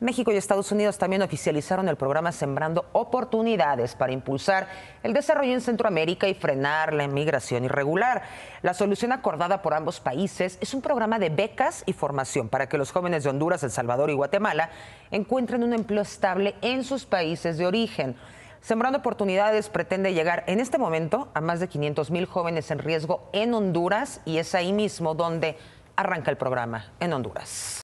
México y Estados Unidos también oficializaron el programa Sembrando Oportunidades para impulsar el desarrollo en Centroamérica y frenar la inmigración irregular. La solución acordada por ambos países es un programa de becas y formación para que los jóvenes de Honduras, El Salvador y Guatemala encuentren un empleo estable en sus países de origen. Sembrando Oportunidades pretende llegar en este momento a más de 500 mil jóvenes en riesgo en Honduras y es ahí mismo donde arranca el programa en Honduras.